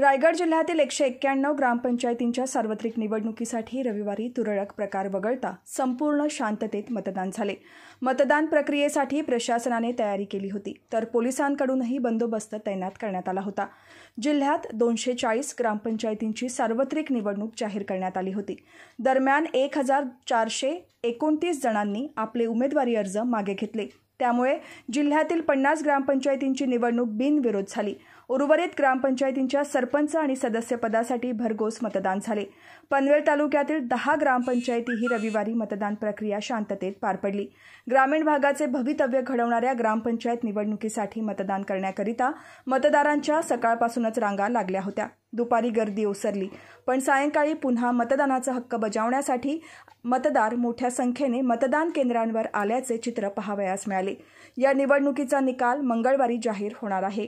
रायगड जिल्ह्यातील एकशे एक्क्याण्णव ग्रामपंचायतींच्या सार्वत्रिक निवडणुकीसाठी रविवारी तुरळक प्रकार वगळता संपूर्ण शांततेत मतदान झाले मतदान प्रक्रियेसाठी प्रशासनाने तयारी केली होती तर पोलिसांकडूनही बंदोबस्त तैनात करण्यात आला होता जिल्ह्यात दोनशे चाळीस ग्रामपंचायतींची सार्वत्रिक निवडणूक जाहीर करण्यात आली होती दरम्यान एक हजार चारशे एकोणतीस जणांनी आपले उमेदवारी अर्ज मागे घेतले त्यामुळे जिल्ह्यातील पन्नास ग्रामपंचायतींची निवडणूक बिनविरोध झाली उर्वरित ग्रामपंचायतींच्या सरपंच आणि सदस्यपदासाठी भरघोस मतदान झाले पनवेल तालुक्यातील दहा ग्रामपंचायती ही रविवारी मतदान प्रक्रिया शांततेत पार पडली ग्रामीण भागाचे भवितव्य घडवणाऱ्या ग्रामपंचायत निवडणुकीसाठी मतदान करण्याकरिता मतदारांच्या सकाळपासूनच रांगा लागल्या होत्या दुपारी गर्दी ओसरली पण सायंकाळी पुन्हा मतदानाचा हक्क बजावण्यासाठी मतदार मोठ्या संख्येने मतदान केंद्रांवर आल्याचे चित्र पहावयास मिळाले या निवडणुकीचा निकाल मंगळवारी जाहीर होणार आहे